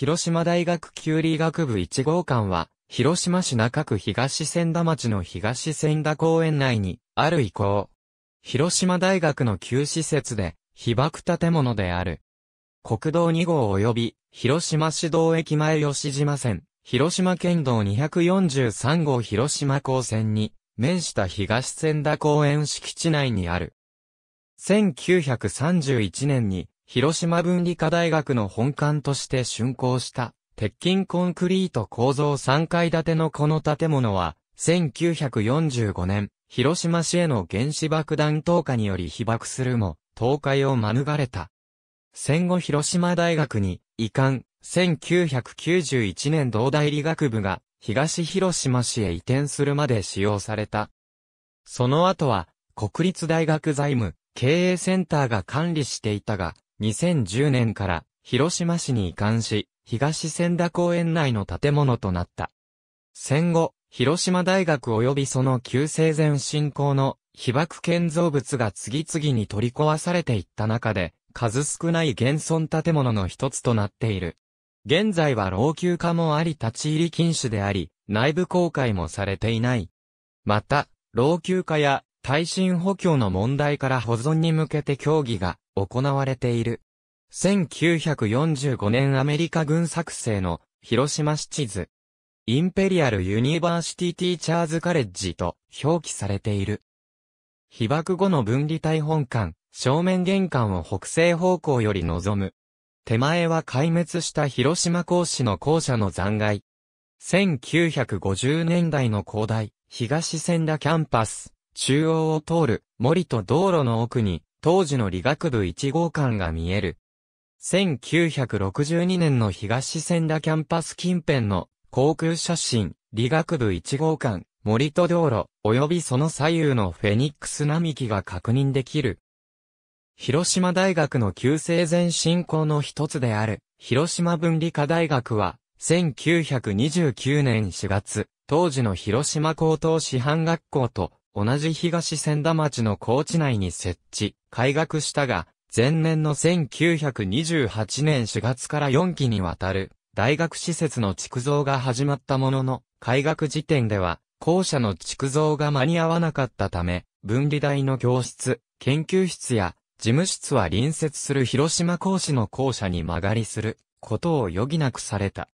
広島大学球理学部1号館は、広島市中区東千田町の東千田公園内にある遺構。広島大学の旧施設で、被爆建物である。国道2号及び、広島市道駅前吉島線、広島県道243号広島港線に、面した東千田公園敷地内にある。1931年に広島文理科大学の本館として竣工した鉄筋コンクリート構造3階建てのこの建物は、1945年、広島市への原子爆弾投下により被爆するも、倒壊を免れた。戦後広島大学に移管、1991年同大理学部が東広島市へ移転するまで使用された。その後は、国立大学財務、経営センターが管理していたが、2010年から広島市に移管し、東千田公園内の建物となった。戦後、広島大学及びその旧生前進行の被爆建造物が次々に取り壊されていった中で、数少ない現存建物の一つとなっている。現在は老朽化もあり立ち入り禁止であり、内部公開もされていない。また、老朽化や耐震補強の問題から保存に向けて協議が行われている。1945年アメリカ軍作成の広島市地図。インペリアル・ユニバーシティ・ティーチャーズ・カレッジと表記されている。被爆後の分離帯本館、正面玄関を北西方向より望む。手前は壊滅した広島講師の校舎の残骸。1950年代の広大、東千田キャンパス、中央を通る森と道路の奥に、当時の理学部1号館が見える。1962年の東千田キャンパス近辺の航空写真、理学部1号館、森と道路、及びその左右のフェニックス並木が確認できる。広島大学の旧生前進行の一つである、広島文理科大学は、1929年4月、当時の広島高等師範学校と同じ東千田町の高知内に設置、開学したが、前年の1928年4月から4期にわたる、大学施設の築造が始まったものの、開学時点では、校舎の築造が間に合わなかったため、分離台の教室、研究室や、事務室は隣接する広島講師の校舎に間借りすることを余儀なくされた。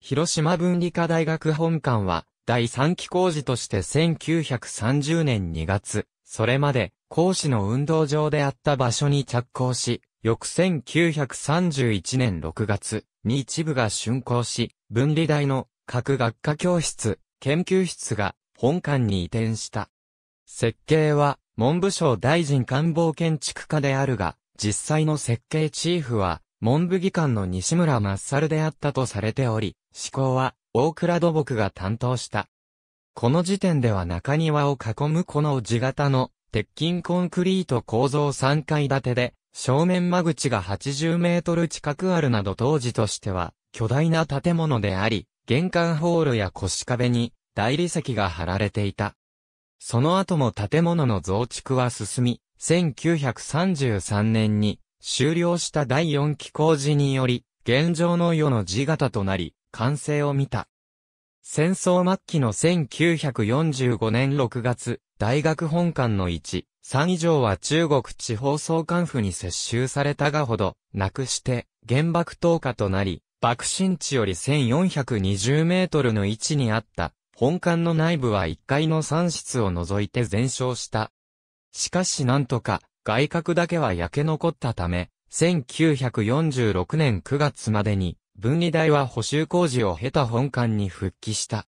広島文理科大学本館は第3期工事として1930年2月、それまで、講師の運動場であった場所に着工し、翌1931年6月に一部が竣工し、分離台の各学科教室、研究室が本館に移転した。設計は文部省大臣官房建築家であるが、実際の設計チーフは文部技官の西村マッサルであったとされており、思考は大倉土木が担当した。この時点では中庭を囲むこの地型の鉄筋コンクリート構造3階建てで、正面間口が80メートル近くあるなど当時としては巨大な建物であり、玄関ホールや腰壁に大理石が張られていた。その後も建物の増築は進み、1933年に終了した第4期工事により、現状の世の字型となり、完成を見た。戦争末期の1945年6月、大学本館の1、3以上は中国地方総監府に接収されたがほど、なくして、原爆投下となり、爆心地より1420メートルの位置にあった、本館の内部は1階の3室を除いて全焼した。しかしなんとか、外角だけは焼け残ったため、1946年9月までに、分離台は補修工事を経た本館に復帰した。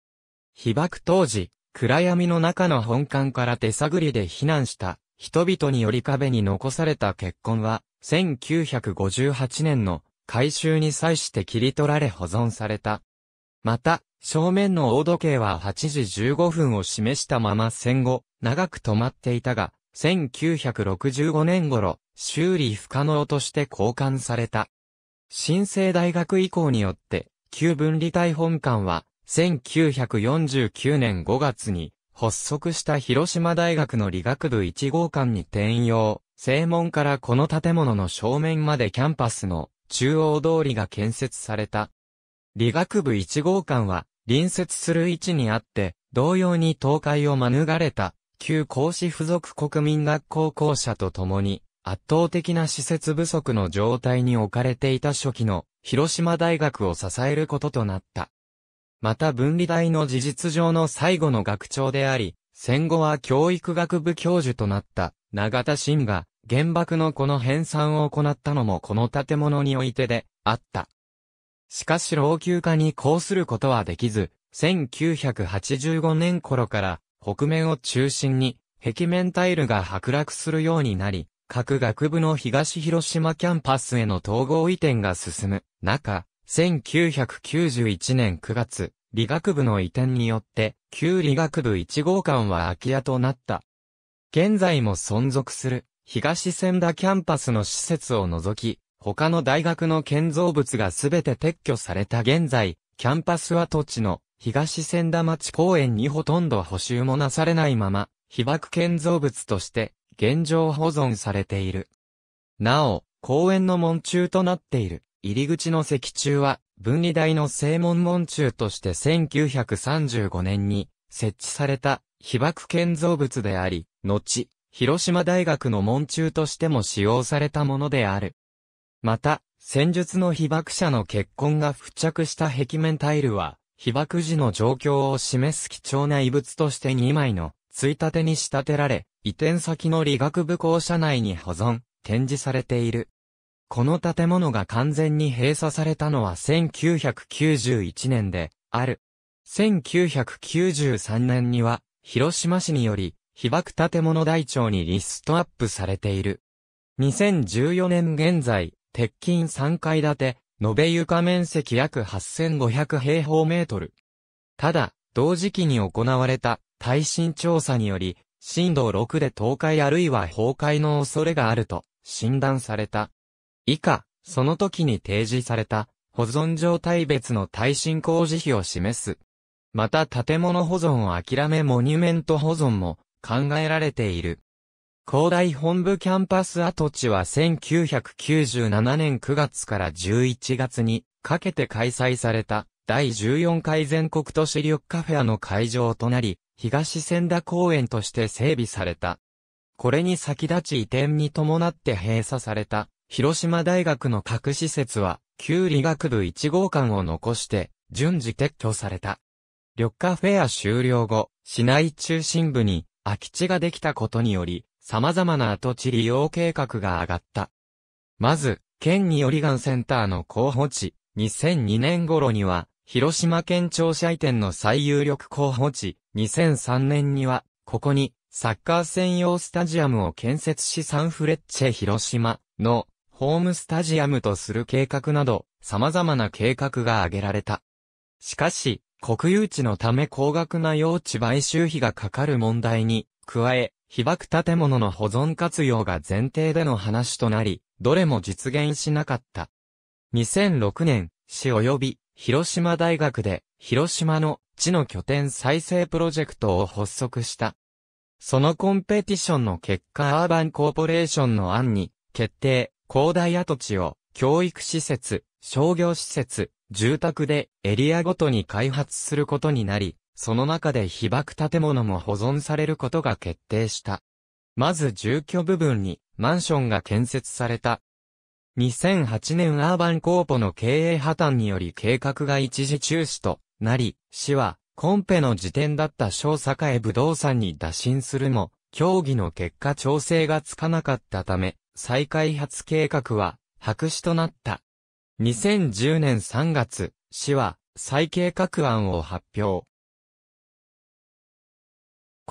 被爆当時、暗闇の中の本館から手探りで避難した人々により壁に残された血痕は、1958年の改修に際して切り取られ保存された。また、正面の大時計は8時15分を示したまま戦後、長く止まっていたが、1965年頃、修理不可能として交換された。新生大学以降によって、旧分離体本館は、1949年5月に、発足した広島大学の理学部1号館に転用、正門からこの建物の正面までキャンパスの中央通りが建設された。理学部1号館は、隣接する位置にあって、同様に倒壊を免れた、旧講師附属国民学校校舎と共に、圧倒的な施設不足の状態に置かれていた初期の広島大学を支えることとなった。また分離大の事実上の最後の学長であり、戦後は教育学部教授となった永田真が原爆のこの編纂を行ったのもこの建物においてであった。しかし老朽化にこうすることはできず、1985年頃から北面を中心に壁面タイルが剥落するようになり、各学部の東広島キャンパスへの統合移転が進む中、1991年9月、理学部の移転によって、旧理学部1号館は空き家となった。現在も存続する、東千田キャンパスの施設を除き、他の大学の建造物がすべて撤去された現在、キャンパス跡地の東千田町公園にほとんど補修もなされないまま、被爆建造物として現状保存されている。なお、公園の門柱となっている入り口の石柱は分離台の正門門柱として1935年に設置された被爆建造物であり、後、広島大学の門柱としても使用されたものである。また、戦術の被爆者の血痕が付着した壁面タイルは、被爆時の状況を示す貴重な遺物として2枚のついたてに仕立てられ、移転先の理学部校舎内に保存、展示されている。この建物が完全に閉鎖されたのは1991年で、ある。1993年には、広島市により、被爆建物台帳にリストアップされている。2014年現在、鉄筋3階建て、延べ床面積約8500平方メートル。ただ、同時期に行われた耐震調査により、震度6で倒壊あるいは崩壊の恐れがあると診断された。以下、その時に提示された保存状態別の耐震工事費を示す。また建物保存を諦めモニュメント保存も考えられている。広大本部キャンパス跡地は1997年9月から11月にかけて開催された第14回全国都市緑化フェアの会場となり、東千田公園として整備された。これに先立ち移転に伴って閉鎖された、広島大学の各施設は、旧理学部1号館を残して、順次撤去された。緑化フェア終了後、市内中心部に空き地ができたことにより、様々な跡地利用計画が上がった。まず、県によりガンセンターの候補地、2002年頃には、広島県庁舎移転の最有力候補地、2003年には、ここに、サッカー専用スタジアムを建設しサンフレッチェ広島のホームスタジアムとする計画など、様々な計画が挙げられた。しかし、国有地のため高額な用地買収費がかかる問題に、加え、被爆建物の保存活用が前提での話となり、どれも実現しなかった。2006年、市及び広島大学で、広島の地の拠点再生プロジェクトを発足した。そのコンペティションの結果アーバンコーポレーションの案に、決定、広大跡地を、教育施設、商業施設、住宅でエリアごとに開発することになり、その中で被爆建物も保存されることが決定した。まず住居部分にマンションが建設された2008年アーバンコーポの経営破綻により計画が一時中止となり、市は、コンペの時点だった小へ武道産に打診するも、協議の結果調整がつかなかったため、再開発計画は白紙となった。2010年3月、市は再計画案を発表。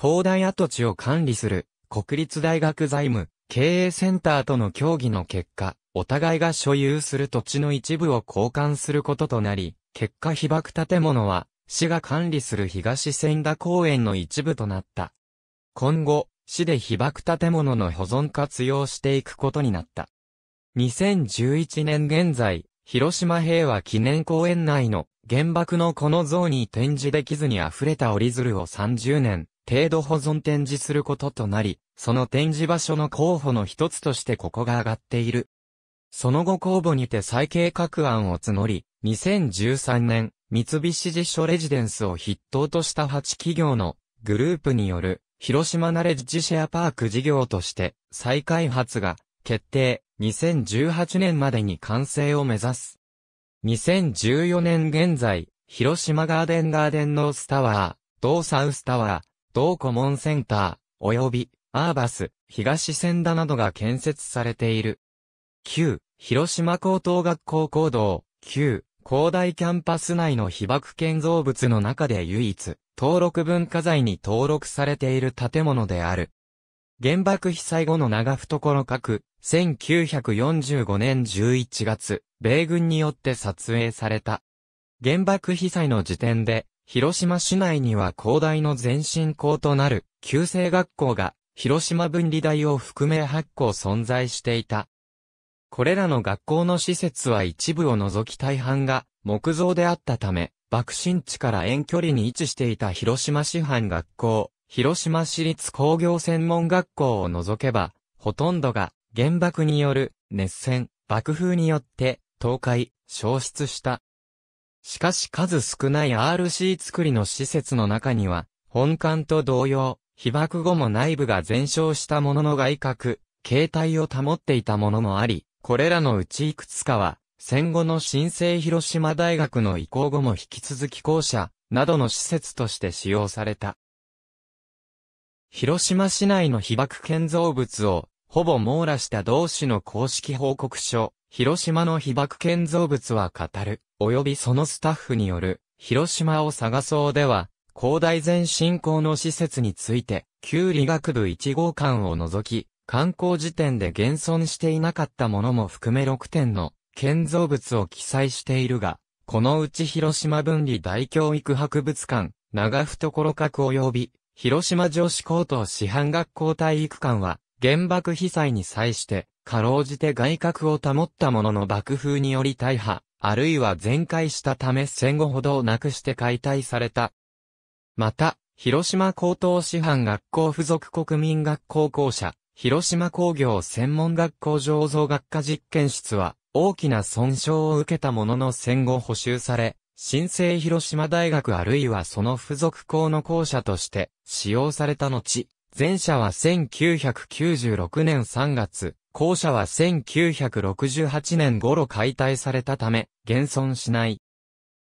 広大跡地を管理する国立大学財務経営センターとの協議の結果、お互いが所有する土地の一部を交換することとなり、結果被爆建物は、市が管理する東千田公園の一部となった。今後、市で被爆建物の保存活用していくことになった。2011年現在、広島平和記念公園内の原爆のこの像に展示できずに溢れた折り鶴を30年程度保存展示することとなり、その展示場所の候補の一つとしてここが上がっている。その後公募にて再計画案を募り、2013年、三菱地所レジデンスを筆頭とした8企業のグループによる広島ナレッジシェアパーク事業として再開発が決定、2018年までに完成を目指す。2014年現在、広島ガーデンガーデンノースタワー、同サウスタワー、同コモンセンター、及びアーバス、東千田などが建設されている。9、広島高等学校講堂、旧、広大キャンパス内の被爆建造物の中で唯一、登録文化財に登録されている建物である。原爆被災後の長懐核、1945年11月、米軍によって撮影された。原爆被災の時点で、広島市内には広大の前進校となる、旧制学校が、広島分離台を含め8校存在していた。これらの学校の施設は一部を除き大半が木造であったため、爆心地から遠距離に位置していた広島市販学校、広島市立工業専門学校を除けば、ほとんどが原爆による熱戦、爆風によって倒壊、消失した。しかし数少ない RC 作りの施設の中には、本館と同様、被爆後も内部が全焼したものの外角、形態を保っていたものもあり、これらのうちいくつかは、戦後の新生広島大学の移行後も引き続き校舎などの施設として使用された。広島市内の被爆建造物をほぼ網羅した同市の公式報告書、広島の被爆建造物は語る、及びそのスタッフによる、広島を探そうでは、広大前進行の施設について、旧理学部1号館を除き、観光時点で現存していなかったものも含め6点の建造物を記載しているが、このうち広島分離大教育博物館、長懐閣及び、広島女子高等師範学校体育館は、原爆被災に際して、かろうじて外角を保ったものの爆風により大破、あるいは全壊したため戦後ほどをなくして解体された。また、広島高等師範学校附属国民学校校舎、広島工業専門学校醸造学科実験室は、大きな損傷を受けたものの戦後補修され、新生広島大学あるいはその付属校の校舎として使用された後、前者は1996年3月、校舎は1968年頃解体されたため、現存しない。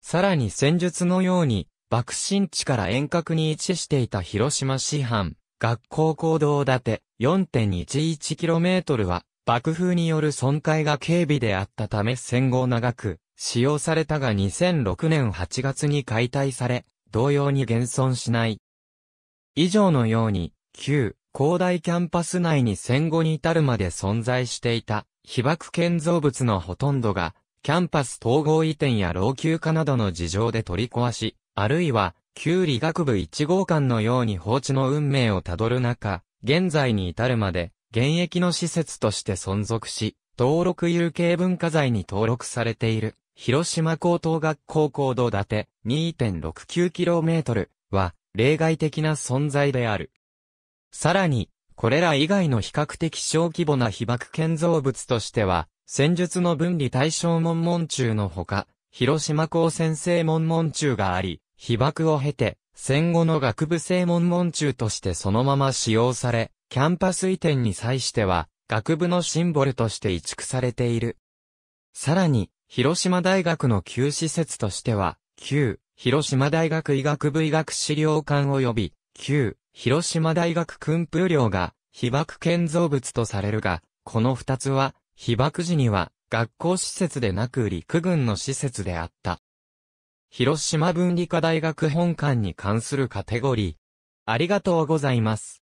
さらに戦術のように、爆心地から遠隔に位置していた広島市販、学校行動建て、4.11km は、爆風による損壊が軽微であったため戦後長く、使用されたが2006年8月に解体され、同様に現存しない。以上のように、旧、広大キャンパス内に戦後に至るまで存在していた、被爆建造物のほとんどが、キャンパス統合移転や老朽化などの事情で取り壊し、あるいは、旧理学部1号館のように放置の運命をたどる中、現在に至るまで、現役の施設として存続し、登録有形文化財に登録されている、広島高等学校高度建て 2.69km は、例外的な存在である。さらに、これら以外の比較的小規模な被爆建造物としては、戦術の分離対象門門中のほか、広島高専生門門中があり、被爆を経て、戦後の学部正門門中としてそのまま使用され、キャンパス移転に際しては、学部のシンボルとして移築されている。さらに、広島大学の旧施設としては、旧、広島大学医学部医学資料館及び、旧、広島大学訓風寮が、被爆建造物とされるが、この二つは、被爆時には、学校施設でなく陸軍の施設であった。広島文理科大学本館に関するカテゴリー。ありがとうございます。